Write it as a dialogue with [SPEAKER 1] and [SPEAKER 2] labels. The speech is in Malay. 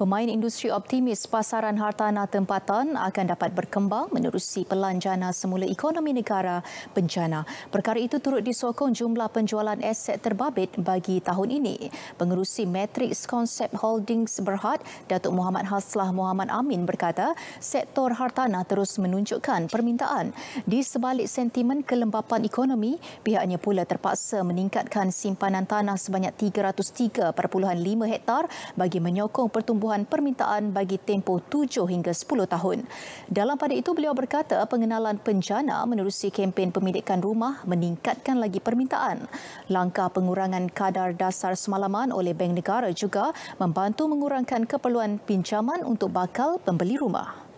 [SPEAKER 1] Pemain industri optimis pasaran hartanah tempatan akan dapat berkembang menerusi pelan jana semula ekonomi negara bencana. Perkara itu turut disokong jumlah penjualan aset terbabit bagi tahun ini. Pengerusi Matrix Concept Holdings Berhad, Datuk Muhammad Haslah Muhammad Amin berkata, sektor hartanah terus menunjukkan permintaan. Di sebalik sentimen kelembapan ekonomi, pihaknya pula terpaksa meningkatkan simpanan tanah sebanyak 303.5 hektar bagi menyokong pertumbuhan penangguhan permintaan bagi tempoh 7 hingga 10 tahun. Dalam pada itu, beliau berkata pengenalan penjana menerusi kempen pemilikan rumah meningkatkan lagi permintaan. Langkah pengurangan kadar dasar semalaman oleh Bank Negara juga membantu mengurangkan keperluan pinjaman untuk bakal pembeli rumah.